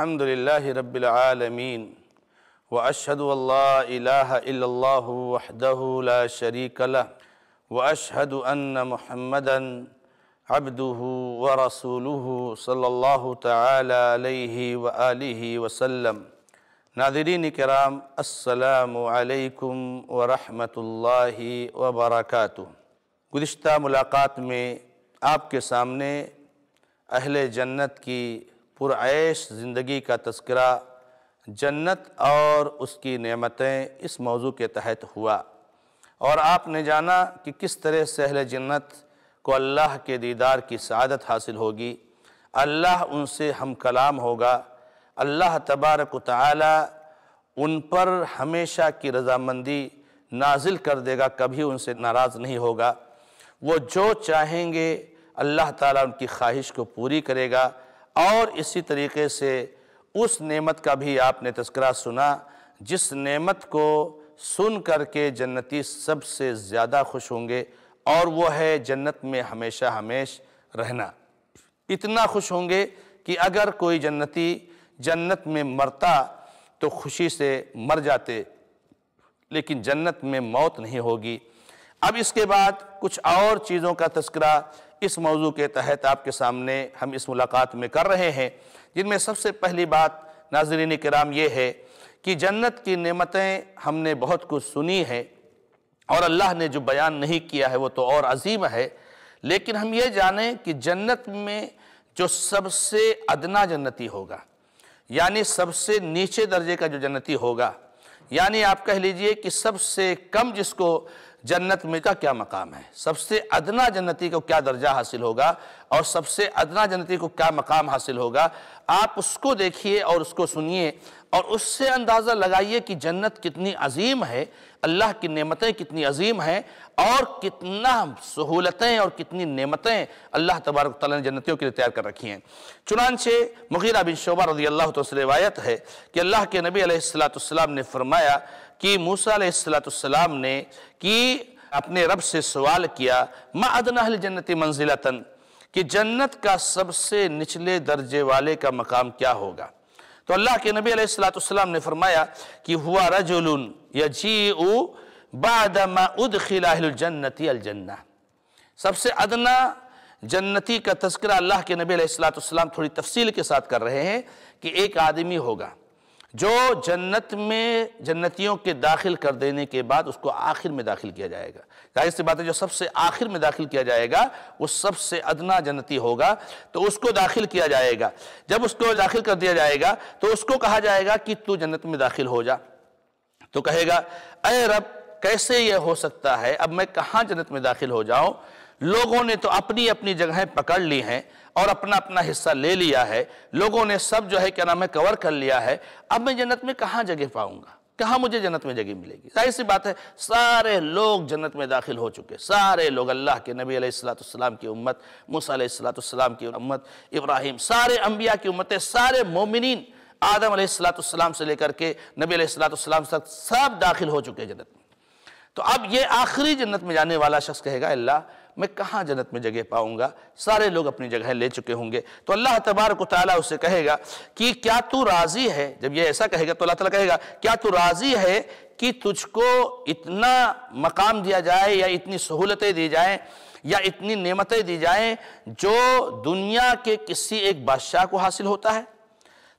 अल्हम्दुलिल्लाहि रब्बिल आलमीन व अशहदु अल्ला इलाहा इल्लल्लाहु वहदहु ला शरीक लह व अशहदु अन्न मुहम्मदन अब्दुहु व रसूलुहु सल्लल्लाहु तआला अलैहि व आलिहि वसल्लम नादिरीन कराम अस्सलामु अलैकुम व रहमतुल्लाहि व बरकातुहू गुज्तर मुलाकात में आपके सामने अहल जन्नत की पुरैश ज़िंदगी का तस्करा जन्नत और उसकी नेमतें इस मौजू के तहत हुआ और आपने जाना कि किस तरह सहल जन्नत को अल्लाह के दीदार की सदत हासिल होगी अल्लाह उनसे हम कलाम होगा अल्लाह तबारक ताली उन पर हमेशा की रजामंदी नाजिल कर देगा कभी उनसे नाराज़ नहीं होगा वो जो चाहेंगे अल्लाह ताला उनकी ख्वाहिश को पूरी करेगा और इसी तरीके से उस नेमत का भी आपने तस्करा सुना जिस नेमत को सुन कर के जन्नती सबसे ज़्यादा खुश होंगे और वो है जन्नत में हमेशा हमेश रहना इतना खुश होंगे कि अगर कोई जन्नती जन्नत में मरता तो खुशी से मर जाते लेकिन जन्नत में मौत नहीं होगी अब इसके बाद कुछ और चीज़ों का तस्करा इस मौजू के तहत आपके सामने हम इस मुलाकात में कर रहे हैं जिनमें सबसे पहली बात नाजरीन कराम ये है कि जन्नत की नेमतें हमने बहुत कुछ सुनी है और अल्लाह ने जो बयान नहीं किया है वो तो और अजीम है लेकिन हम ये जानें कि जन्नत में जो सबसे अदना जन्नती होगा यानी सबसे नीचे दर्जे का जो जन्नती होगा यानी आप कह लीजिए कि सबसे कम जिसको जन्नत में का क्या मकाम है सबसे अदना जन्नती को क्या दर्जा हासिल होगा और सबसे अदना जन्नती को क्या मकाम हासिल होगा आप उसको देखिए और उसको सुनिए और उससे अंदाज़ा लगाइए कि जन्नत कितनी अजीम है अल्लाह की नेमतें कितनी अजीम हैं और कितना सहूलतें और कितनी नेमतें अल्लाह तबारक ने जन्नतियों के लिए तैयार कर रखी हैं चुनानचे मुगीरा बिन शोबा रजी अल्लाह तो रिवायत है कि अल्लाह के नबी अलैहिस्सलाम ने फरमाया कि मूसा सलाम ने कि अपने रब से सवाल किया मा मदनहल मंजिला मंजिलतन कि जन्नत का सबसे निचले दर्जे वाले का मकाम क्या होगा तो अल्लाह के नबी सलाम ने फरमाया कि हुआ रजुलन यजी उ बादमाउदखिलाजन्नती अलजन्ना सबसे अदना जन्नती का तस्करा अल्लाह के नबी सलाम थोड़ी तफसील के साथ कर रहे हैं कि एक आदमी होगा जो जन्नत में जन्नतियों के दाखिल कर देने के बाद उसको आखिर में दाखिल किया जाएगा जाहिर सी बात है जो सबसे आखिर में दाखिल किया जाएगा वो सबसे अदना जन्नती होगा तो उसको दाखिल किया जाएगा जब उसको दाखिल कर दिया जाएगा तो उसको कहा जाएगा कि तू जन्नत में दाखिल हो जा तो कहेगा अरे रब कैसे यह हो सकता है अब मैं कहाँ जन्नत में दाखिल हो जाऊँ लोगों ने तो अपनी अपनी जगहें पकड़ ली हैं और अपना अपना हिस्सा ले लिया है लोगों ने सब जो है क्या नाम है कवर कर लिया है अब मैं जन्नत में कहाँ जगह पाऊंगा कहाँ मुझे जन्नत में जगह मिलेगी जाहिर सी बात है सारे लोग जन्नत में दाखिल हो चुके सारे लोग अल्लाह के नबी अलैहिस्सलाम की उम्मत मूसलाम की उम्मत इब्राहिम सारे अम्बिया की उम्मत सारे मोमिन आदम अलैहिस्सलाम से लेकर के नबी अलैहिस्सलाम तक सब दाखिल हो चुके जन्नत में तो अब ये आखिरी जन्नत में जाने वाला शख्स कहेगा अल्लाह मैं कहाँ जन्नत में जगह पाऊंगा सारे लोग अपनी जगह ले चुके होंगे तो अल्लाह तबारक तला उससे कहेगा कि क्या तू राज़ी है जब ये ऐसा कहेगा तो अल्लाह ताला कहेगा क्या तू राज़ी है कि तुझको इतना मकाम दिया जाए या इतनी सहूलतें दी जाए या इतनी नेमतें दी जाएं जो दुनिया के किसी एक बादशाह को हासिल होता है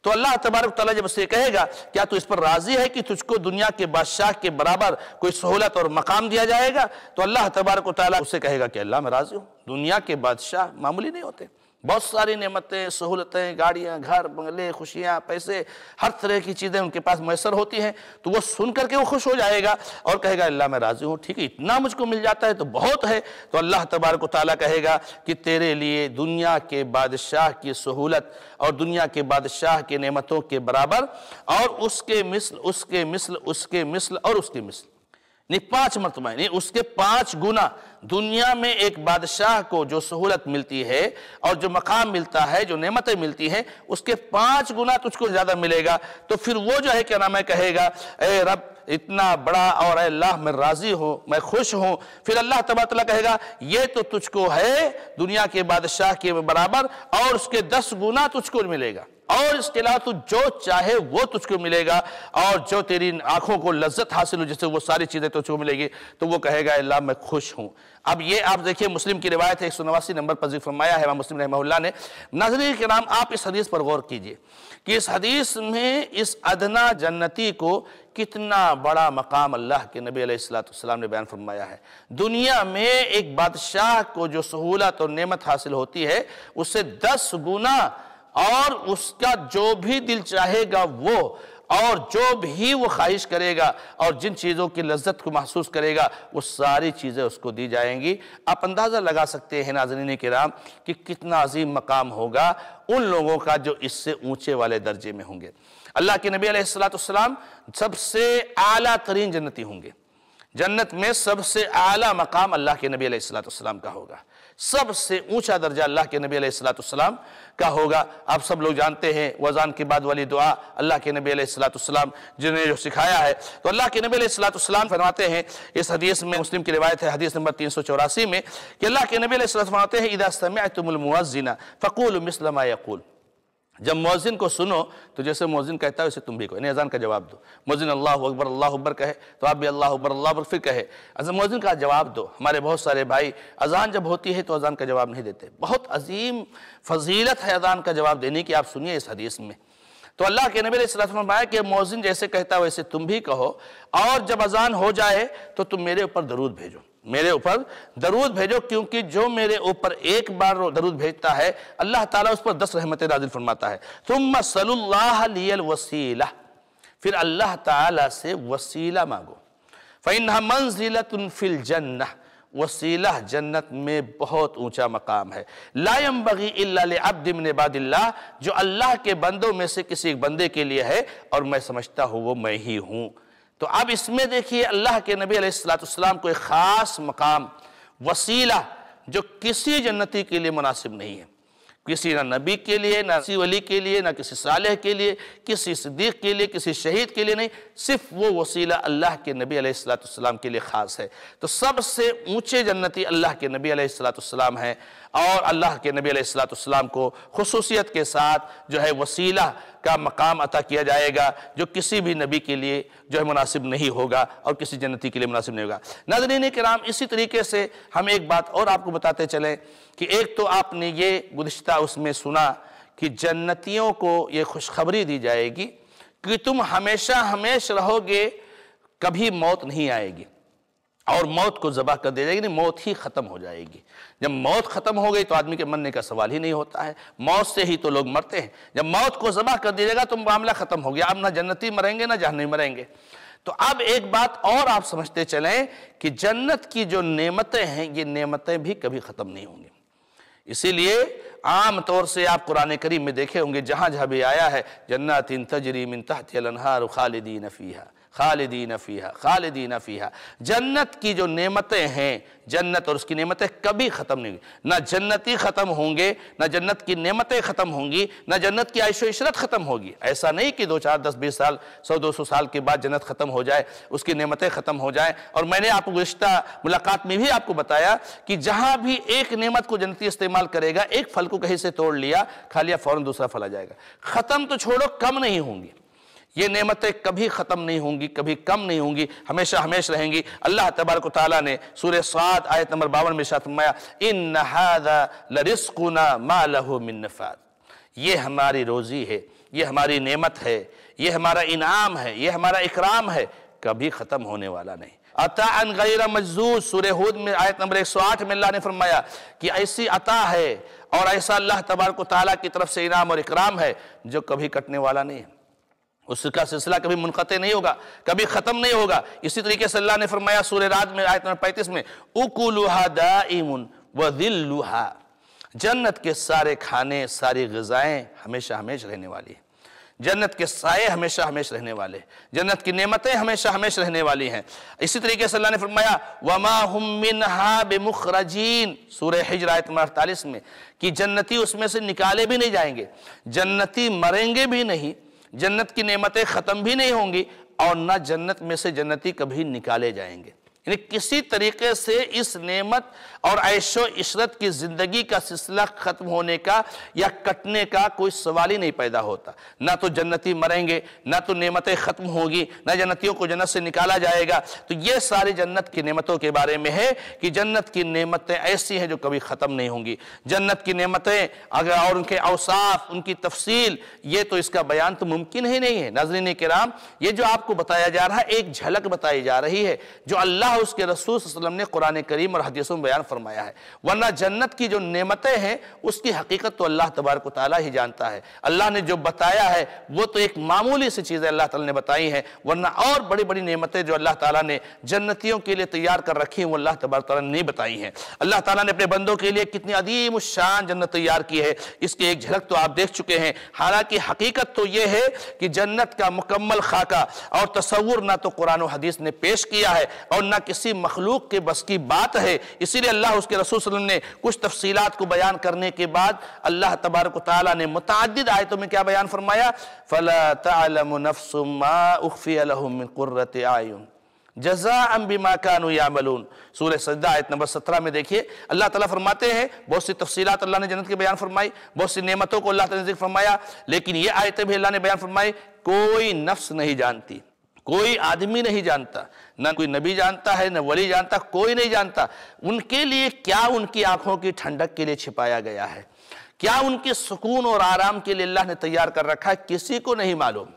तो अल्लाह तबारक तला जब उससे कहेगा क्या तू इस पर राजी है कि तुझको दुनिया के बादशाह के बराबर कोई सहूलत और मकाम दिया जाएगा तो अल्लाह तबारक तला उससे कहेगा कि अल्लाह मैं राजी हूँ दुनिया के बादशाह मामूली नहीं होते बहुत सारी नियमतें सहूलतें गाड़ियाँ घर बंगले खुशियाँ पैसे हर तरह की चीज़ें उनके पास मैसर होती हैं तो वो सुन करके वो खुश हो जाएगा और कहेगा अल्लाह मैं राज़ी हूँ ठीक है इतना मुझको मिल जाता है तो बहुत है तो अल्लाह तबारक ताली कहेगा कि तेरे लिए दुनिया के बादशाह की सहूलत और दुनिया के बादशाह की नमतों के बराबर और उसके मिसल उसके मिसल उसके मिसल और उसके मिसल नहीं पांच मरतबा नहीं उसके पांच गुना दुनिया में एक बादशाह को जो सहूलत मिलती है और जो मकाम मिलता है जो नेमतें मिलती हैं उसके पांच गुना तुझको ज़्यादा मिलेगा तो फिर वो जो है क्या नाम है कहेगा ए रब इतना बड़ा और अल्लाह मैं राज़ी हूँ मैं खुश हूँ फिर अल्लाह तबातला कहेगा ये तो तुझको है दुनिया के बादशाह के बराबर और उसके दस गुना तुझको मिलेगा और इसके अलावा तू जो चाहे वो तुझको मिलेगा और जो तेरी आंखों को लज्जत हासिल हो जैसे वो सारी चीज़ें तुझको मिलेगी तो वो कहेगा अल्लाह मैं खुश हूँ अब ये आप देखिए मुस्लिम की रिवायत है एक सौ नवासी नंबर पर फरमाया है मुस्लिम रहमल्ला ने नजरी के नाम आप इस हदीस पर गौर कीजिए कि इस हदीस में इस अदना जन्नती को कितना बड़ा मकाम अल्लाह के नबी अलैहिस्सलाम ने बयान फरमाया है दुनिया में एक बादशाह को जो सहूलत और नेमत हासिल होती है उससे दस गुना और उसका जो भी दिल चाहेगा वो और जो भी वो ख्वाहिश करेगा और जिन चीज़ों की लज्जत को महसूस करेगा वो सारी चीज़ें उसको दी जाएंगी आप अंदाज़ा लगा सकते हैं नाजरीन कराम कि कितना अजीम मकाम होगा उन लोगों का जो इससे ऊँचे वाले दर्जे में होंगे अल्लाह के नबी आसलाम सबसे अला तरीन जन्नती होंगे जन्नत में सबसे अला मकाम अल्लाह के नबी सलाम का होगा सबसे ऊंचा दर्जा अल्लाह के नबी सलाम का होगा आप सब लोग जानते हैं वज़ान के बाद वाली दुआ अल्लाह के नबी सलाम जिन्हें जो सिखाया है तो अल्लाह के नबी सलाम फरमाते हैं इस हदीस में मुस्लिम की रिवायत है हदीस नंबर तीन सौ चौरासी में कि अल्लाह के नबी फरमाते हैं इदा समय तुमलमुआना फ़कूल मिसलमा यकूल जब मोजिन को सुनो तो जैसे मोजिन कहता है वैसे तुम भी कहो यानी अजान का जवाब दो मोजिन अल्लाह अकबर अल्लाह अकबर कहे तो आप भी अल्लाह अकबर अल्लाह अकबर फिर कहे अच्छा, अजम मोजिन का जवाब दो हमारे बहुत सारे भाई अजान जब होती है तो अजान का जवाब नहीं देते बहुत अजीम फजीलत है अजान का जवाब देने की आप सुनिए इस हदीस में तो अल्लाह के नबी नबीमाया कि मोजिन जैसे कहता वैसे तुम भी कहो और जब अजान हो जाए तो तुम मेरे ऊपर दरूद भेजो मेरे ऊपर दरूद भेजो क्योंकि जो मेरे ऊपर एक बार दरूद भेजता है अल्लाह ताला उस पर दस रहमत नाजिल फरमाता है तुम मसल वसीला फिर अल्लाह ताला से वसीला मांगो फ़ैन तुम फिल जन्ना वसीला जन्नत में बहुत ऊंचा मकाम है लायम बगी अब्दमन बादिल्ला जो अल्लाह के बंदों में से किसी एक बंदे के लिए है और मैं समझता हूँ वो मैं ही हूँ तो अब इसमें देखिए अल्लाह के नबी अलैहिस्सलाम को एक ख़ास मकाम वसीला जो किसी जन्नति के लिए मुनासिब नहीं है किसी ना नबी के लिए ना किसी वली के लिए ना किसी साले के लिए किसी सदीक के लिए किसी शहीद के लिए नहीं सिर्फ वो वसीला अल्लाह के नबी अलैहिस्सलाम के लिए ख़ास है तो सबसे ऊंचे जन्नती अल्लाह के नबी अलैहिस्सलाम हैं और अल्लाह के नबी अलैहिस्सलाम को खसूसियत के साथ जो है वसीला का मकाम अता किया जाएगा जो किसी भी नबी के लिए जो है मुनासिब नहीं होगा और किसी जन्नती के लिए मुनासिब नहीं होगा नाजरीन कराम इसी तरीके से हम एक बात और आपको बताते चलें कि एक तो आपने ये गुजशत उसमें सुना कि जन्नतियों को ये खुशखबरी दी जाएगी कि तुम हमेशा हमेश रहोगे कभी मौत नहीं आएगी और मौत को जबा कर दिया जाएगी मौत ही ख़त्म हो जाएगी जब मौत ख़त्म हो गई तो आदमी के मरने का सवाल ही नहीं होता है मौत से ही तो लोग मरते हैं जब मौत को जबा कर दिया जाएगा तो मामला ख़त्म हो गया आप ना जन्नती मरेंगे ना नहीं मरेंगे तो अब एक बात और आप समझते चलें कि जन्नत की जो नेमतें हैं ये नेमतें भी कभी ख़त्म नहीं होंगी इसीलिए आम तौर से आप कुरान करीम में देखे होंगे जहां जहां भी आया है जन्नत इन तजरीम इन तहत खालिदीन फ़ीहा खालिदीन फ़ीहा खालिदीन फ़ीहा जन्नत की जो नेमतें हैं जन्नत और उसकी नेमतें कभी ख़त्म नहीं हुई ना जन्नती ख़त्म होंगे ना जन्नत की नेमतें ख़त्म होंगी ना जन्नत की आयश इशरत ख़त्म होगी ऐसा नहीं कि दो चार दस बीस साल सौ दो सौ साल के बाद जन्नत ख़त्म हो जाए उसकी नेमतें ख़त्म हो जाएँ और मैंने आपको गुज्त मुलाकात में भी आपको बताया कि जहाँ भी एक नेमत को जन्नती इस्तेमाल करेगा एक फल को कहीं से तोड़ लिया खा लिया फ़ौरन दूसरा फल आ जाएगा ख़त्म तो छोड़ो कम नहीं होंगी ये नेमतें कभी ख़त्म नहीं होंगी कभी कम नहीं होंगी हमेशा हमेश रहेंगी अल्लाह तबारक ताली ने सूर्य सात आयत नंबर बावन में शातमाया इन नहादा लरिस्कुना मा मिन नफाद ये हमारी रोज़ी है ये हमारी नेमत है ये हमारा इनाम है ये हमारा इकराम है कभी ख़त्म होने वाला नहीं अता अन गैर मजदूर सूर हूद में आयत नंबर 108 में अल्लाह ने फरमाया कि ऐसी अता है और ऐसा अल्लाह तबारक ताली की तरफ से इनाम और इकराम है जो कभी कटने वाला नहीं है उसका सिलसिला कभी मुनक़ नहीं होगा कभी ख़त्म नहीं होगा इसी तरीके से अल्लाह ने फरमाया सूर्य रात में आयत नंबर पैंतीस में उकुलुहा दाइमुन व दिल्लुहा जन्नत के सारे खाने सारी गज़ाएँ हमेशा हमेशा रहने वाली हैं जन्नत के साय हमेशा हमेशा रहने वाले जन्नत की नेमतें हमेशा हमेशा रहने वाली हैं इसी तरीके से अल्लाह ने फरमाया वमा हमिन हा बेमुखरजीन सूर्य नंबर अड़तालीस में कि जन्नती उसमें से निकाले भी नहीं जाएंगे जन्नती मरेंगे भी नहीं जन्नत की नेमतें ख़त्म भी नहीं होंगी और ना जन्नत में से जन्नती कभी निकाले जाएंगे यानी किसी तरीके से इस नेमत और ऐशो इशरत की ज़िंदगी का सिलसिला ख़त्म होने का या कटने का कोई सवाल ही नहीं पैदा होता ना तो जन्नती मरेंगे ना तो नेमतें ख़त्म होगी ना जन्नतियों को जन्नत से निकाला जाएगा तो ये सारी जन्नत की नेमतों के बारे में है कि जन्नत की नेमतें ऐसी हैं जो कभी ख़त्म नहीं होंगी जन्नत की नेमतें अगर और उनके अवसाफ उनकी तफसील ये तो इसका बयान तो मुमकिन ही नहीं है नजरिन कराम ये जो आपको बताया जा रहा है एक झलक बताई जा रही है जो अल्लाह अल्लाह उसके रसूल वसलम ने कुरान करीम और हदीसों में बयान फरमाया है वरना जन्नत की जो नेमतें हैं उसकी हकीकत तो अल्लाह तबारक ताली ही जानता है अल्लाह ने जो बताया है वो तो एक मामूली सी चीज़ें अल्लाह ताला ने बताई हैं वरना और बड़ी बड़ी नेमतें जो अल्लाह ताला ने जन्नतियों के लिए तैयार कर रखी हैं वो अल्लाह तबारक ताला ने नहीं बताई हैं अल्लाह ताला ने अपने बंदों के लिए कितनी अदीम शान जन्नत तैयार की है इसकी एक झलक तो आप देख चुके हैं हालांकि हकीकत तो ये है कि जन्नत का मुकम्मल खाका और तस्वुर ना तो कुरान हदीस ने पेश किया है और न किसी मखलूक के बस की बात है इसीलिए अल्लाह उसके रसूल ने कुछ तफसीलात को बयान करने के बाद अल्लाह तबारक ताली ने मुतद आयतों में क्या बयान फरमाया फ़लाफ़ीत आयुन जजा अम्बिमा कानु यामलून सूर्य सजदा आयत नंबर सत्रह में देखिए अल्लाह ताला फरमाते हैं बहुत सी तफसीलात अल्लाह ने जन्नत के बयान फरमाई बहुत सी नेमतों को अल्लाह तला ने फरमाया लेकिन ये आयतें भी अल्लाह ने बयान फरमाई कोई नफ्स नहीं जानती कोई आदमी नहीं जानता ना कोई नबी जानता है ना वली जानता कोई नहीं जानता उनके लिए क्या उनकी आंखों की ठंडक के लिए छिपाया गया है क्या उनके सुकून और आराम के लिए अल्लाह ने तैयार कर रखा है किसी को नहीं मालूम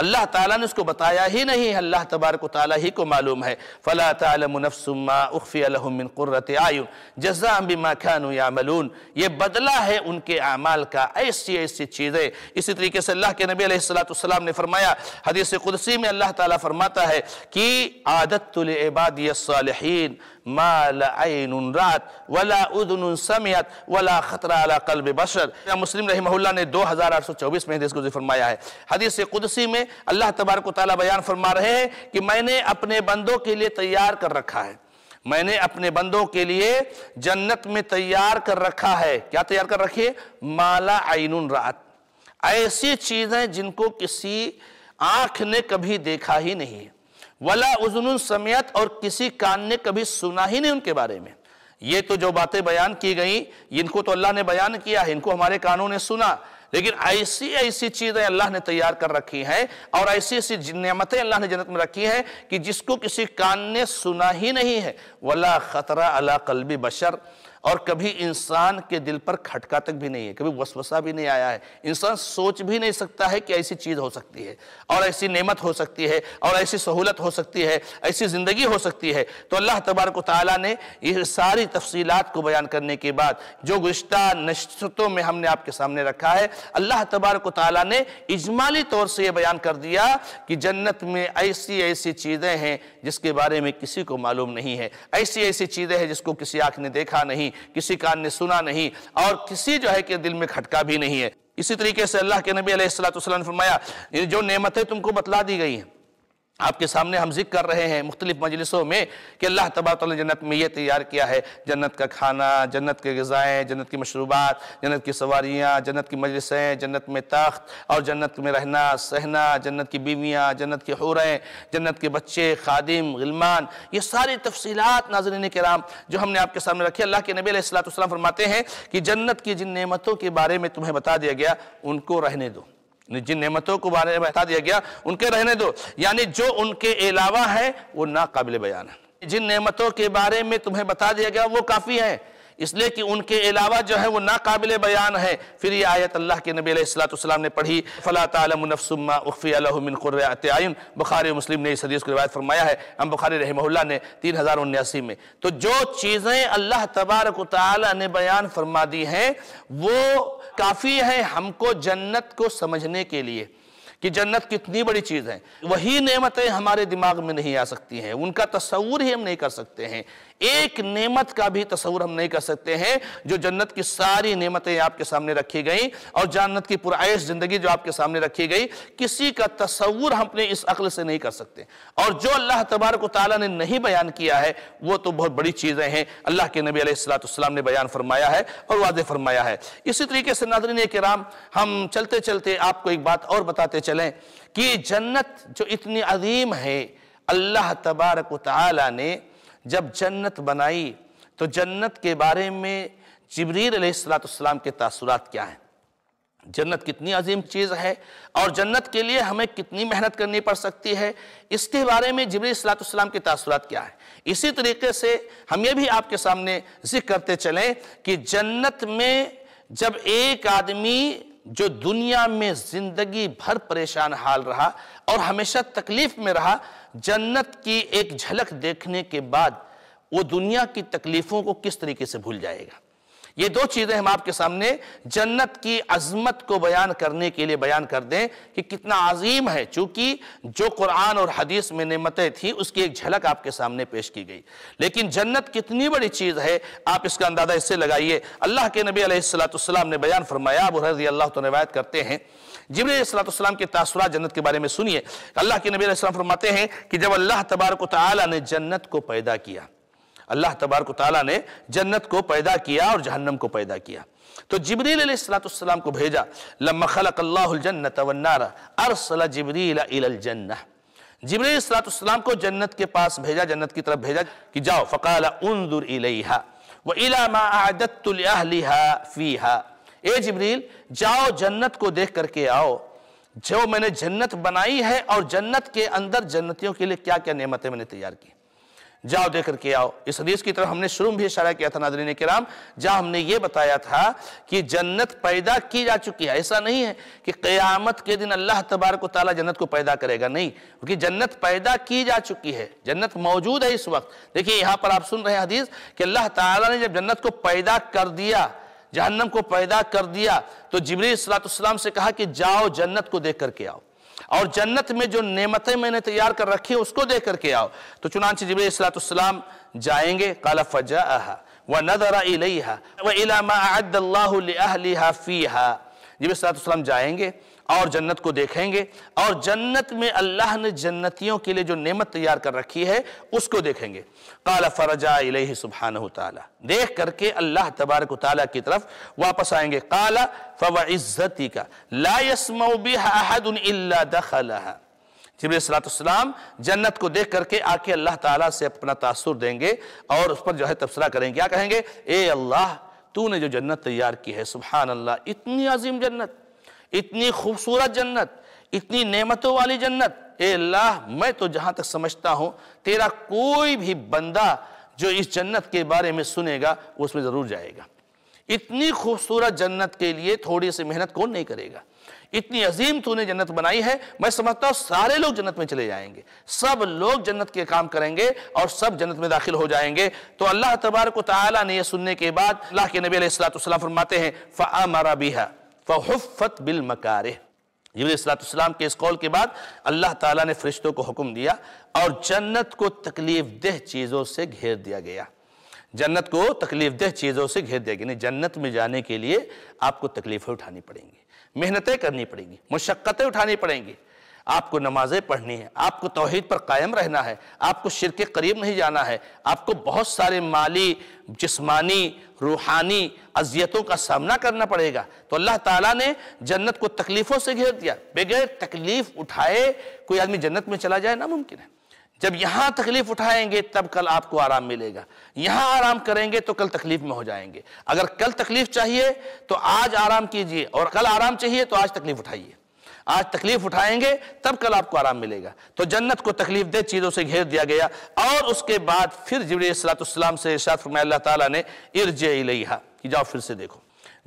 अल्लाह ताला ने उसको बताया ही नहीं अल्लाह तबारक ताला ही को मालूम है फ़ला उफ़ी आयुन जज़ा बिमा यामलून ये बदला है उनके अमाल का ऐसी ऐसी चीज़ें इसी तरीके से अल्लाह के नबी सलाम ने फरमाया हदीस कुदसी में अल्लाह ताला फरमाता है कि आदत तुलबादियन मालात वला बशर मुस्लिम रही ने दो हज़ार आठ सौ चौबीस में हदीस को फरमाया है में अल्लाह तबारक ताली बयान फरमा रहे हैं कि मैंने अपने बंदों के लिए तैयार कर रखा है मैंने अपने बंदों के लिए जन्नत में तैयार कर रखा है क्या तैयार कर रखी है माला आइन रात ऐसी चीज़ें जिनको किसी आंख ने कभी देखा ही नहीं है वला उजन समियत और किसी कान ने कभी सुना ही नहीं उनके बारे में ये तो जो बातें बयान की गई इनको तो अल्लाह ने बयान किया है इनको हमारे कानों ने सुना लेकिन ऐसी ऐसी चीज़ें अल्लाह ने तैयार कर रखी हैं और ऐसी ऐसी नियमतें अल्लाह ने जन्नत में रखी हैं कि जिसको किसी कान ने सुना ही नहीं है वला ख़तरा अला कलबी बशर और कभी इंसान के दिल पर खटका तक भी नहीं है कभी वसवसा भी नहीं आया है इंसान सोच भी नहीं सकता है कि ऐसी चीज़ हो सकती है और ऐसी नेमत हो सकती है और ऐसी सहूलत हो सकती है ऐसी ज़िंदगी हो सकती है तो अल्लाह तबारक ताली ने ये सारी तफसीलात को बयान करने के बाद जो गुज्त नशतों में हमने आपके सामने रखा है अल्लाह तबारक ताली ने इजमाली तौर से ये बयान कर दिया कि जन्नत में ऐसी ऐसी चीज़ें हैं जिसके बारे में किसी को मालूम नहीं है ऐसी ऐसी चीज़ें हैं जिसको किसी आँख ने देखा नहीं किसी कान ने सुना नहीं और किसी जो है कि दिल में खटका भी नहीं है इसी तरीके से अल्लाह के नबी अलैहिस्सलाम फरमाया जो नेमतें तुमको बतला दी गई हैं आपके सामने हम जिक्र कर रहे हैं मुख्तलिफ मजलिसों में कि अल्लाह तबात जन्नत में ये तैयार किया है जन्नत का खाना जन्नत के गज़ाएँ जन्नत की मशरूबात जन्नत की सवारियाँ जन्नत की मजलिसें जन्नत में तख्त और जन्नत में रहना सहना जन्नत की बीवियाँ जन्नत की हरें जन्नत के बच्चे खादिम गलमान ये सारी तफसीत नाजरीन कराम जो हमने आपके सामने रखी अल्लाह के नबी सलाम फरमाते हैं कि जन्नत की जिन नियमतों के बारे में तुम्हें बता दिया गया उनको रहने दो जिन नेमतों को बारे में बता दिया गया उनके रहने दो यानी जो उनके अलावा है वो नाकाबिल बयान है जिन नेमतों के बारे में तुम्हें बता दिया गया वो काफ़ी है इसलिए कि उनके अलावा जो है वो नाकाबिल बयान है फिर ये आयत अल्लाह के नबी ने पढ़ी फ़ला तलमनफ़समा उफ़ी अलमिनक़ुरतन बुखारी मुस्लिम ने इस हदीस को रिवायत फरमाया है हम बुखारी रहमल्ला ने तीन हज़ार उन्यासी में तो जो चीज़ें अल्लाह तबारक ने बयान फरमा दी हैं वो काफ़ी है हमको जन्नत को समझने के लिए कि जन्नत कितनी बड़ी चीज़ है वही नेमतें हमारे दिमाग में नहीं आ सकती हैं उनका तस्वूर ही हम नहीं कर सकते हैं एक नेमत का भी तस्वूर हम नहीं कर सकते हैं जो जन्नत की सारी नेमतें आपके सामने रखी गई और जन्नत की पुराइश जिंदगी जो आपके सामने रखी गई किसी का तस्वूर हम अपने इस अकल से नहीं कर सकते और जो अल्लाह तबारक ताली ने नहीं बयान किया है वो तो बहुत बड़ी चीज़ें हैं अल्लाह के नबी अलैहिस्सलाम ने बयान फरमाया है और वादे फरमाया है इसी तरीके से नादरीन कराम हम चलते चलते आपको एक बात और बताते चलें कि जन्नत जो इतनी अजीम है अल्लाह तबारक ताली ने जब जन्नत बनाई तो जन्नत के बारे में जबरीर अलैहिस्सलाम के तासुरात क्या हैं जन्नत कितनी अजीम चीज़ है और जन्नत के लिए हमें कितनी मेहनत करनी पड़ सकती है इसके बारे में जबरी सलातम के तासुरात क्या है इसी तरीके से हम ये भी आपके सामने जिक्र करते चलें कि जन्नत में जब एक आदमी जो दुनिया में ज़िंदगी भर परेशान हाल रहा और हमेशा तकलीफ़ में रहा जन्नत की एक झलक देखने के बाद वो दुनिया की तकलीफ़ों को किस तरीके से भूल जाएगा ये दो चीज़ें हम आपके सामने जन्नत की अजमत को बयान करने के लिए बयान कर दें कि कितना अजीम है चूंकि जो कुरान और हदीस में नमतें थी उसकी एक झलक आपके सामने पेश की गई लेकिन जन्नत कितनी बड़ी चीज़ है आप इसका अंदाज़ा इससे लगाइए अल्लाह के नबी अलैहिस्सलाम ने बयान फरमाया अब रजी अल्लाह तो रवायत करते हैं जबरसलाम के तासरा जन्नत के बारे में सुनिए अल्लाह के नबी फरमाते हैं कि जब अल्लाह तबारक ताली ने जन्नत को पैदा किया अल्लाह तबारक ताली ने जन्नत को पैदा किया और जहन्नम को पैदा किया तो जबरील को भेजा लमखलकल्लाजन्नत वन्नार को जन्नत के पास भेजा जन्नत की तरफ भेजा कि जाओ फ़काल ए जबरील जाओ जन्नत को देख करके आओ जो मैंने जन्नत बनाई है और जन्नत के अंदर जन्नतियों के लिए क्या क्या नेमतें मैंने तैयार की जाओ देख करके आओ इस हदीस की तरफ हमने शुरू में भी इशारा किया था नादरीन कराम जहाँ हमने ये बताया था कि जन्नत पैदा की जा चुकी है ऐसा नहीं है कि क़यामत के दिन अल्लाह तबार को ताला जन्नत को पैदा करेगा नहीं क्योंकि जन्नत पैदा की जा चुकी है जन्नत मौजूद है इस वक्त देखिए यहाँ पर आप सुन रहे हैं हदीस कि अल्लाह ताला ने जब जन्नत को पैदा कर दिया जहन्नम को पैदा कर दिया तो जबरी सलातम से कहा कि जाओ जन्नत को देख करके आओ और जन्नत में जो नेमतें मैंने तैयार कर रखी है उसको देख करके आओ तो चुनानच जब सलाम जाएंगे काला फजा व नदरा इलाहा व इलामा जब सलाम जाएंगे और जन्नत को देखेंगे और जन्नत में अल्लाह ने जन्नतियों के लिए जो नेमत तैयार कर रखी है उसको देखेंगे काला फरजा सुबहान तला देख करके अल्लाह तबारक ताली की तरफ वापस आएंगे काला फवा इज़्ज़ती का लासमबिला जबरसलाम जन्नत को देख करके आके अल्लाह ताला से अपना तासुर देंगे और उस पर जो है तबसरा करेंगे क्या कहेंगे ए अल्लाह तूने जो जन्नत तैयार की है सुबहान अल्लाह इतनी अजीम जन्नत इतनी खूबसूरत जन्नत इतनी नेमतों वाली जन्नत ए अल्लाह मैं तो जहां तक समझता हूँ तेरा कोई भी बंदा जो इस जन्नत के बारे में सुनेगा वो उसमें ज़रूर जाएगा इतनी खूबसूरत जन्नत के लिए थोड़ी सी मेहनत कौन नहीं करेगा इतनी अजीम तूने जन्नत बनाई है मैं समझता हूँ सारे लोग जन्नत में चले जाएंगे सब लोग जन्नत के काम करेंगे और सब जन्नत में दाखिल हो जाएंगे तो अल्लाह तबारक ताली ने यह सुनने के बाद अल्लाह के नबी सलात फरमाते हैं फ़ा मारा फ़हफ़त बिल मकार जबलाम के इस कौल के बाद अल्लाह ताला ने फरिश्तों को हुक्म दिया और जन्नत को तकलीफ दह चीज़ों से घेर दिया गया जन्नत को तकलीफ दह चीज़ों से घेर दिया गया नहीं जन्नत में जाने के लिए आपको तकलीफ़ें उठानी पड़ेंगी मेहनतें करनी पड़ेंगी मुशक्क़तें उठानी पड़ेंगी आपको नमाजें पढ़नी है आपको तोहहीद पर कायम रहना है आपको शिर के करीब नहीं जाना है आपको बहुत सारे माली जिस्मानी रूहानी अजियतों का सामना करना पड़ेगा तो अल्लाह ताला ने जन्नत को तकलीफ़ों से घेर दिया बगैर तकलीफ़ उठाए कोई आदमी जन्नत में चला जाए नामुमकिन है जब यहाँ तकलीफ उठाएंगे तब कल आपको आराम मिलेगा यहाँ आराम करेंगे तो कल तकलीफ में हो जाएंगे अगर कल तकलीफ चाहिए तो आज आराम कीजिए और कल आराम चाहिए तो आज तकलीफ उठाइए आज तकलीफ उठाएंगे तब कल आपको आराम मिलेगा तो जन्नत को तकलीफ दे चीज़ों से घेर दिया गया और उसके बाद फिर जबरीसलाम से इर्शाद फरमाया अल्लाह ताला ने इर्ज कि जाओ फिर से देखो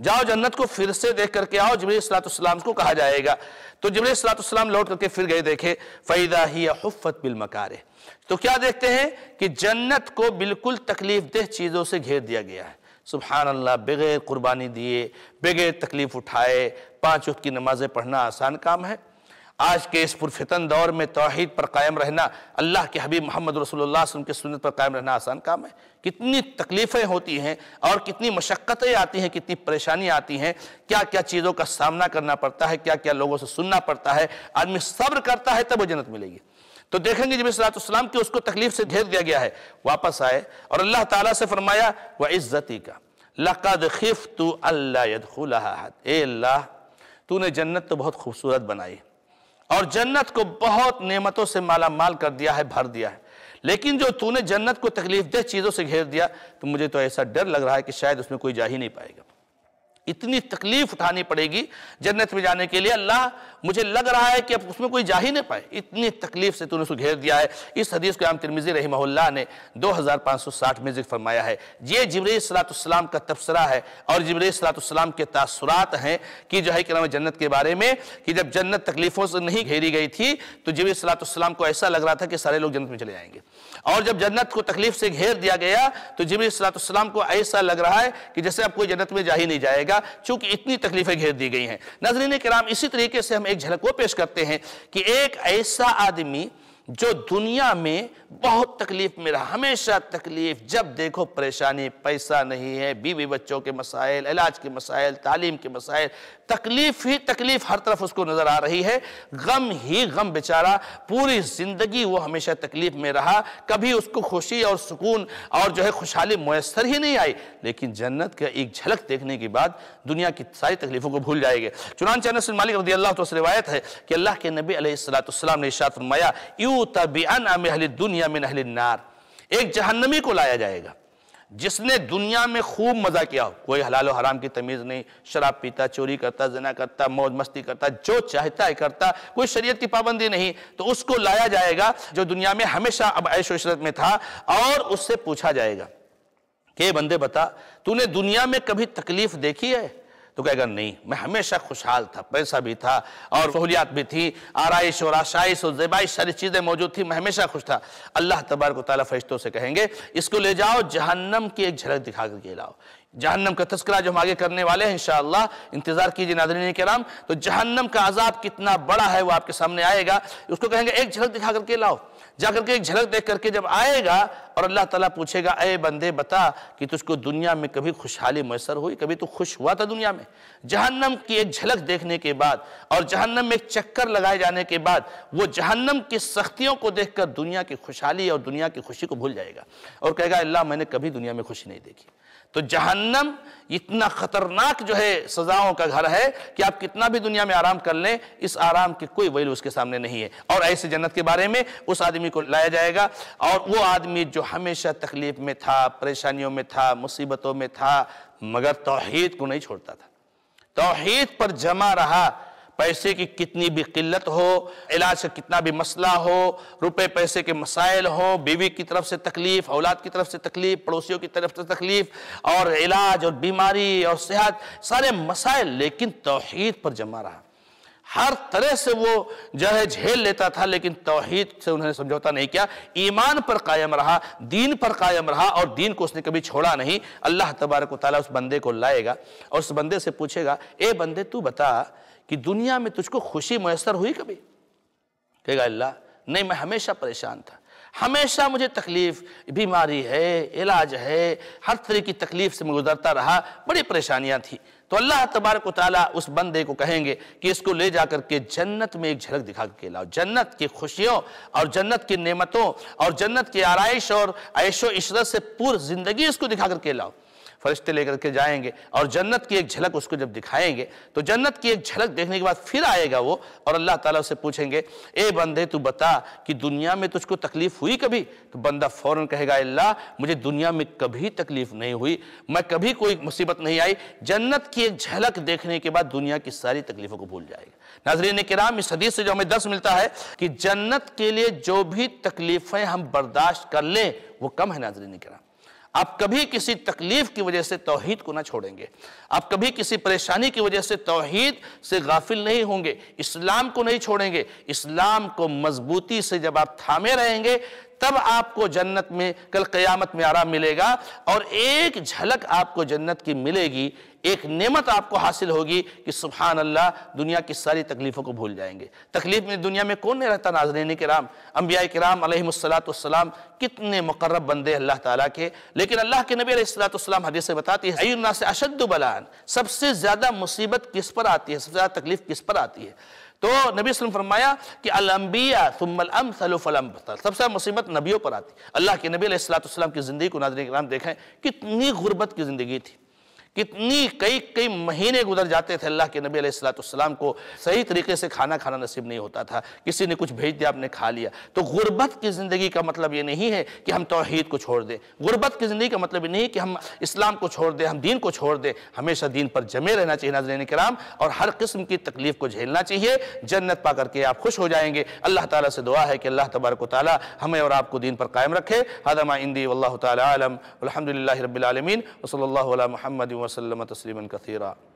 जाओ जन्नत को फिर से देख करके आओ जबरीसलाम को कहा जाएगा तो जबरीसलाम लौट करके फिर गए देखे फ़ैदा ही हफ़त बिल मकारे तो क्या देखते हैं कि जन्नत को बिल्कुल तकलीफ दह चीज़ों से घेर दिया गया है सुबहान अल्लाह बगैर कुर्बानी दिए बगैर तकलीफ़ उठाए पाँच वक्त की नमाज़ें पढ़ना आसान काम है आज के इस पुरफितन दौर में तोहद पर कायम रहना अल्लाह के हबीब मोहम्मद रसोल्ला की सुनत पर कायम रहना आसान काम है कितनी तकलीफ़ें होती हैं और कितनी मशक्क़तें आती हैं कितनी परेशानी आती हैं क्या क्या चीज़ों का सामना करना पड़ता है क्या क्या लोगों से सुनना पड़ता है आदमी सब्र करता है तब वो जन्नत मिलेगी तो देखेंगे जब सलाम की उसको तकलीफ से घेर दिया गया है वापस आए और अल्लाह ताला से फरमाया वह इज्जती का लक़द खिफ तू अल्लाह अल्लाह तूने जन्नत तो बहुत खूबसूरत बनाई और जन्नत को बहुत नेमतों से माला माल कर दिया है भर दिया है लेकिन जो तूने जन्नत को तकलीफ दे चीज़ों से घेर दिया तो मुझे तो ऐसा डर लग रहा है कि शायद उसमें कोई जा ही नहीं पाएगा इतनी तकलीफ उठानी पड़ेगी जन्नत में जाने के लिए अल्लाह मुझे लग रहा है कि अब उसमें कोई जा ही नहीं पाए इतनी तकलीफ से तूने उसको घेर दिया है इस हदीस को आम तिरमिजी रही ने 2560 में जिक्र फरमाया है ये जबर सलातम का तबसरा है और जबर सलातम के तासरात हैं कि जो है कि नाम जन्नत के बारे में कि जब जन्नत तकलीफ़ों से नहीं घेरी गई थी तो जबर सलातम को ऐसा लग रहा था कि सारे लोग जन्नत में चले जाएंगे और जब जन्नत को तकलीफ से घेर दिया गया तो जबरी सलाम को ऐसा लग रहा है कि जैसे अब कोई जन्नत में जा ही नहीं जाएगा चूंकि इतनी तकलीफें घेर दी गई हैं नजरीन कराम इसी तरीके से हम एक झलक को पेश करते हैं कि एक ऐसा आदमी जो दुनिया में बहुत तकलीफ में रहा हमेशा तकलीफ जब देखो परेशानी पैसा नहीं है बीवी बच्चों के मसाइल इलाज के मसाइल तालीम के मसाइल तकलीफ ही तकलीफ हर तरफ उसको नज़र आ रही है गम ही गम बेचारा पूरी ज़िंदगी वो हमेशा तकलीफ में रहा कभी उसको खुशी और सुकून और जो है खुशहाली मैसर ही नहीं आई लेकिन जन्नत का एक झलक देखने के बाद दुनिया की सारी तकलीफ़ों को भूल जाएंगे चुनान चैन मालिक रदी अल्लाह तो रिवायत है कि अल्लाह के नबी सलाम ने इशात फरमाया यू यूता बेअन दुनिया में नहल नार एक जहन्नमी को लाया जाएगा जिसने दुनिया में खूब मज़ा किया हो कोई हलाल हराम की तमीज़ नहीं शराब पीता चोरी करता जना करता मौज मस्ती करता जो चाहता है करता कोई शरीयत की पाबंदी नहीं तो उसको लाया जाएगा जो दुनिया में हमेशा अब ऐश वशरत में था और उससे पूछा जाएगा के बंदे बता तूने दुनिया में कभी तकलीफ़ देखी है तो कहेगा नहीं मैं हमेशा खुशहाल था पैसा भी था और सहूलियात भी थी आरइश और आशाइश और जेबाइश सारी चीज़ें मौजूद थी मैं हमेशा खुश था अल्लाह तबारक तला फरिश्तों से कहेंगे इसको ले जाओ जहन्नम की एक झलक दिखा करके लाओ जहन्नम का तस्करा जो हम आगे करने वाले हैं इन इंतज़ार कीजिए के नाम तो जहन्नम का अजाब कितना बड़ा है वो आपके सामने आएगा उसको कहेंगे एक झलक दिखा करके लाओ जा करके एक झलक देख करके जब आएगा और अल्लाह ताला पूछेगा अय बंदे बता कि तुझको दुनिया में कभी खुशहाली मैसर हुई कभी तो खुश हुआ था दुनिया में जहन्नम की एक झलक देखने के बाद और जहन्नम में एक चक्कर लगाए जाने के बाद वो जहन्नम की सख्तियों को देखकर दुनिया की खुशहाली और दुनिया की खुशी को भूल जाएगा और कहेगा अल्लाह मैंने कभी दुनिया में खुशी नहीं देखी तो जहन्नम इतना खतरनाक जो है सजाओं का घर है कि आप कितना भी दुनिया में आराम कर लें इस आराम की कोई वैल्यू उसके सामने नहीं है और ऐसे जन्नत के बारे में उस आदमी को लाया जाएगा और वो आदमी जो हमेशा तकलीफ में था परेशानियों में था मुसीबतों में था मगर तोहेद को नहीं छोड़ता था तोहेद पर जमा रहा पैसे की कितनी भी किल्लत हो इलाज का कितना भी मसला हो रुपए पैसे के मसाइल हो बीवी की तरफ से तकलीफ़ औलाद की तरफ से तकलीफ़ पड़ोसियों की तरफ से तकलीफ़ और इलाज और बीमारी और सेहत सारे मसाइल लेकिन तोहद पर जमा रहा हर तरह से वो जो है झेल लेता था लेकिन तोहहीद से उन्होंने समझौता नहीं किया ईमान पर कायम रहा दीन पर कायम रहा और दीन को उसने कभी छोड़ा नहीं अल्लाह तबारक ताली उस बंदे को लाएगा और उस बंदे से पूछेगा ए बंदे तू बता कि दुनिया में तुझको खुशी मैसर हुई कभी कहेगा अल्लाह नहीं मैं हमेशा परेशान था हमेशा मुझे तकलीफ बीमारी है इलाज है हर तरह की तकलीफ से मैं गुजरता रहा बड़ी परेशानियां थी तो अल्लाह तबारक ताली उस बंदे को कहेंगे कि इसको ले जा के जन्नत में एक झलक दिखा के लाओ जन्नत की खुशियों और जन्नत की नेमतों और जन्नत की आरइश और ऐशो इशरत से पूरी ज़िंदगी इसको दिखा करके लाओ फरिश्ते लेकर के जाएंगे और जन्नत की एक झलक उसको जब दिखाएंगे तो जन्नत की एक झलक देखने के बाद फिर आएगा वो और अल्लाह ताला उससे पूछेंगे ए बंदे तू बता कि दुनिया में तुझको तकलीफ हुई कभी तो बंदा फ़ौरन कहेगा अल्लाह मुझे दुनिया में कभी तकलीफ नहीं हुई मैं कभी कोई मुसीबत नहीं आई जन्नत की एक झलक देखने के बाद दुनिया की सारी तकलीफ़ों को भूल जाएगा नाजरीन कराम इस हदीस से जो हमें दस मिलता है कि जन्नत के लिए जो भी तकलीफ़ें हम बर्दाश्त कर लें वो कम है नाजरीन कराम आप कभी किसी तकलीफ की वजह से तोहहीद को ना छोड़ेंगे आप कभी किसी परेशानी की वजह से तोहहीद से गाफिल नहीं होंगे इस्लाम को नहीं छोड़ेंगे इस्लाम को मजबूती से जब आप थामे रहेंगे तब आपको जन्नत में कल क़यामत में आराम मिलेगा और एक झलक आपको जन्नत की मिलेगी एक नेमत आपको हासिल होगी कि सुबहान अल्लाह दुनिया की सारी तकलीफ़ों को भूल जाएंगे तकलीफ में दुनिया में कौन नहीं रहता के कराम अम्बिया कराम अलहलाम कितने मकर्रब बंदे अल्लाह ताला के लेकिन अल्लाह के नबी अलैहिस्सलाम हदीस बताती है अयुन्ना से अशद बलान सबसे ज़्यादा मुसीबत किस पर आती है सबसे ज़्यादा तकलीफ किस पर आती है तो नबी वसल्लम फरमाया कि अलम्बिया सुमलम सबसे मुसीबत नबियों पर आती अल्लाह के नबी सलाम की ज़िंदगी को नाजरीन कराम देखें कितनी गुर्बत की ज़िंदगी थी कितनी कई कई महीने गुजर जाते थे अल्लाह के नबी सलाम को सही तरीके से खाना खाना नसीब नहीं होता था किसी ने कुछ भेज दिया आपने खा लिया तो गुर्बत की ज़िंदगी का मतलब ये नहीं है कि हम तोहहीद को छोड़ दें गुर्बत की ज़िंदगी का मतलब ये नहीं कि हम इस्लाम को छोड़ दें हम दीन को छोड़ दें हमेशा दीन पर जमे रहना चाहिए नजर कराम और हर किस्म की तकलीफ़ को झेलना चाहिए जन्नत पा करके आप खुश हो जाएंगे अल्लाह ताली से दुआ है कि अल्लाह तबारक ताली हमें और आपको दीन पर कायम रखे हदमा इंदी वल्ल तलम अलहमदिल्ला वसल महमद وسلم تسليما كثيرا